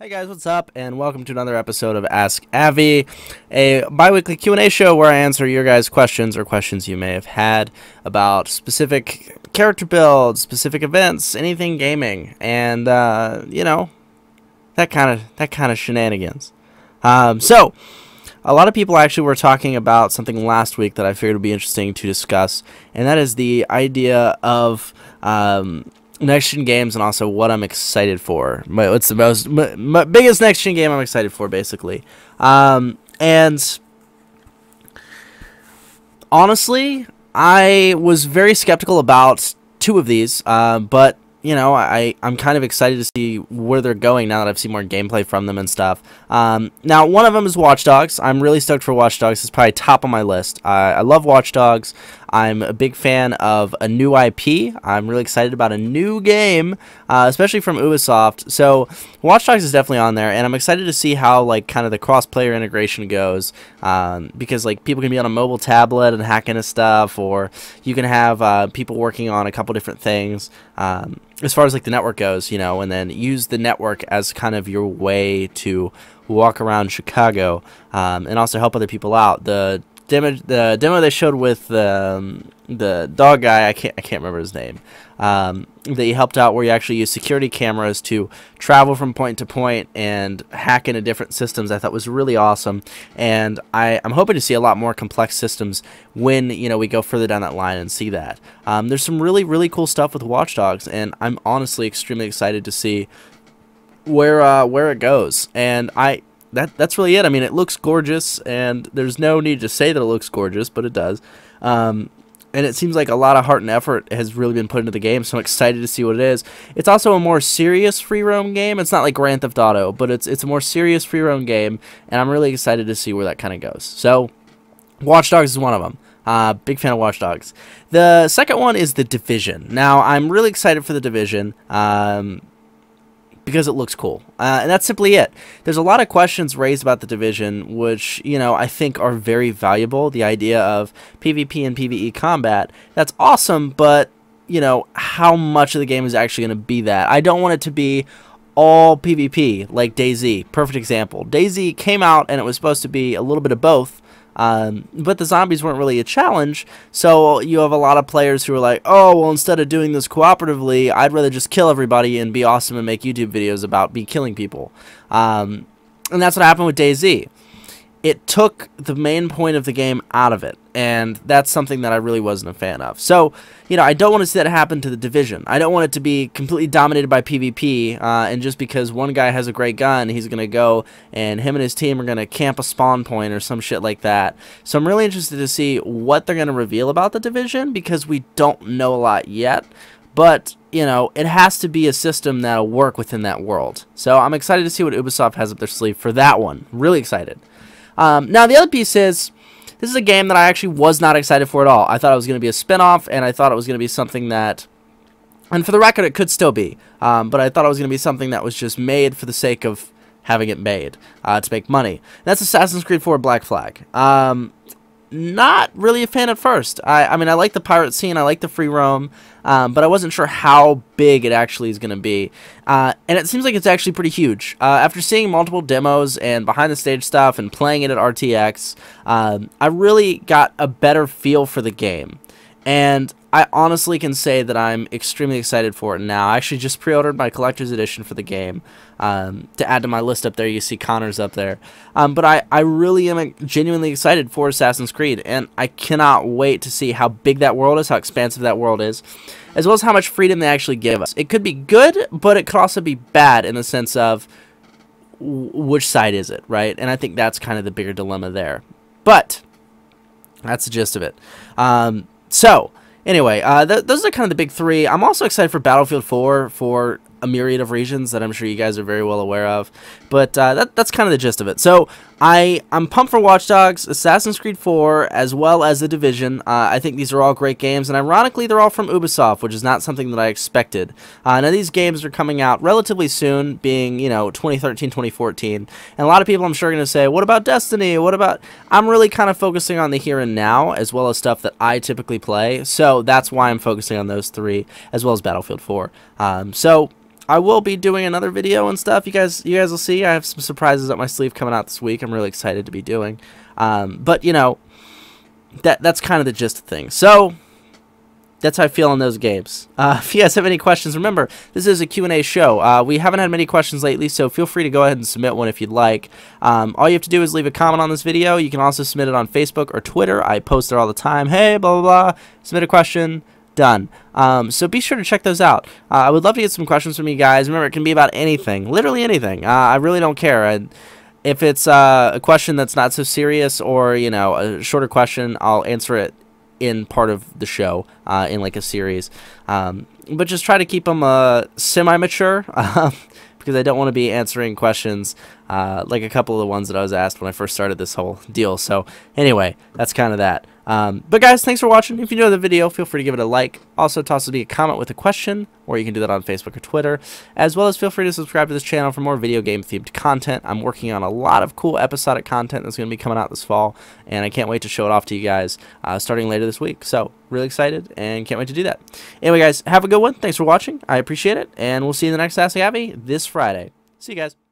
Hey guys, what's up? And welcome to another episode of Ask Avi, a biweekly Q&A show where I answer your guys' questions or questions you may have had about specific character builds, specific events, anything gaming, and uh, you know, that kind of that kind of shenanigans. Um, so, a lot of people actually were talking about something last week that I figured would be interesting to discuss, and that is the idea of um, next gen games and also what I'm excited for. My, what's the most my, my biggest next gen game I'm excited for, basically. Um, and honestly, I was very skeptical about two of these, uh, but you know, I, I'm kind of excited to see where they're going now that I've seen more gameplay from them and stuff. Um, now, one of them is Watch Dogs. I'm really stoked for Watch Dogs. It's probably top on my list. I love Watch Dogs. I'm a big fan of a new IP. I'm really excited about a new game, uh, especially from Ubisoft. So, Watch Dogs is definitely on there, and I'm excited to see how, like, kind of the cross-player integration goes, um, because, like, people can be on a mobile tablet and hack into stuff, or you can have uh, people working on a couple different things. Um, as far as like the network goes, you know, and then use the network as kind of your way to walk around Chicago um, and also help other people out. The demo, the demo they showed with um, the dog guy, I can't, I can't remember his name, um, that he helped out where you actually use security cameras to travel from point to point and hack into different systems. I thought was really awesome. And I, I'm hoping to see a lot more complex systems when, you know, we go further down that line and see that. Um, there's some really, really cool stuff with Watchdogs, and I'm honestly extremely excited to see where uh, where it goes. And I that that's really it. I mean, it looks gorgeous, and there's no need to say that it looks gorgeous, but it does. Um, and it seems like a lot of heart and effort has really been put into the game, so I'm excited to see what it is. It's also a more serious free roam game. It's not like Grand Theft Auto, but it's it's a more serious free roam game, and I'm really excited to see where that kind of goes. So, Watch Dogs is one of them. Uh, big fan of Watch Dogs. The second one is The Division. Now, I'm really excited for The Division. Um, because it looks cool. Uh, and that's simply it. There's a lot of questions raised about the division, which, you know, I think are very valuable. The idea of PvP and PvE combat, that's awesome, but, you know, how much of the game is actually going to be that? I don't want it to be all PvP, like DayZ. Perfect example. DayZ came out and it was supposed to be a little bit of both, um, but the zombies weren't really a challenge, so you have a lot of players who are like, oh, well, instead of doing this cooperatively, I'd rather just kill everybody and be awesome and make YouTube videos about be killing people. Um, and that's what happened with DayZ it took the main point of the game out of it. And that's something that I really wasn't a fan of. So, you know, I don't want to see that happen to the division. I don't want it to be completely dominated by PvP, uh, and just because one guy has a great gun, he's going to go and him and his team are going to camp a spawn point or some shit like that. So I'm really interested to see what they're going to reveal about the division because we don't know a lot yet. But, you know, it has to be a system that'll work within that world. So I'm excited to see what Ubisoft has up their sleeve for that one. Really excited. Um, now, the other piece is, this is a game that I actually was not excited for at all. I thought it was going to be a spinoff, and I thought it was going to be something that... And for the record, it could still be. Um, but I thought it was going to be something that was just made for the sake of having it made uh, to make money. And that's Assassin's Creed 4 Black Flag. Um, not really a fan at first. I, I mean, I like the pirate scene, I like the free roam, um, but I wasn't sure how big it actually is going to be. Uh, and it seems like it's actually pretty huge. Uh, after seeing multiple demos and behind the stage stuff and playing it at RTX, um, I really got a better feel for the game. And I honestly can say that I'm extremely excited for it now. I actually just pre-ordered my collector's edition for the game. Um, to add to my list up there, you see Connor's up there. Um, but I, I really am genuinely excited for Assassin's Creed, and I cannot wait to see how big that world is, how expansive that world is, as well as how much freedom they actually give us. It could be good, but it could also be bad in the sense of which side is it, right? And I think that's kind of the bigger dilemma there. But that's the gist of it. Um, so, Anyway, uh, th those are kind of the big three. I'm also excited for Battlefield 4 for a myriad of reasons that I'm sure you guys are very well aware of. But uh, that, that's kind of the gist of it. So I, I'm pumped for Watch Dogs, Assassin's Creed 4, as well as The Division. Uh, I think these are all great games, and ironically, they're all from Ubisoft, which is not something that I expected. Uh, now, these games are coming out relatively soon, being, you know, 2013, 2014. And a lot of people, I'm sure, are going to say, what about Destiny? What about... I'm really kind of focusing on the here and now, as well as stuff that I typically play. So that's why I'm focusing on those three, as well as Battlefield 4. Um, so I will be doing another video and stuff. You guys, you guys will see. I have some surprises up my sleeve coming out this week. I'm really excited to be doing. Um, but you know, that that's kind of the gist of things. So that's how I feel on those games. Uh, if you guys have any questions, remember, this is a Q&A show. Uh, we haven't had many questions lately, so feel free to go ahead and submit one if you'd like. Um, all you have to do is leave a comment on this video. You can also submit it on Facebook or Twitter. I post there all the time. Hey, blah, blah, blah. Submit a question done. Um, so be sure to check those out. Uh, I would love to get some questions from you guys. Remember, it can be about anything, literally anything. Uh, I really don't care. I, if it's uh, a question that's not so serious or, you know, a shorter question, I'll answer it in part of the show uh, in like a series. Um, but just try to keep them uh, semi-mature. Um, because I don't want to be answering questions uh, like a couple of the ones that I was asked when I first started this whole deal. So anyway, that's kind of that. Um, but guys, thanks for watching. If you enjoyed the video, feel free to give it a like. Also, toss me a comment with a question, or you can do that on Facebook or Twitter. As well as feel free to subscribe to this channel for more video game themed content. I'm working on a lot of cool episodic content that's going to be coming out this fall, and I can't wait to show it off to you guys uh, starting later this week. So, really excited and can't wait to do that. Anyway, guys, have a good one. Thanks for watching. I appreciate it, and we'll see you in the next Ask Abby this Friday. See you guys.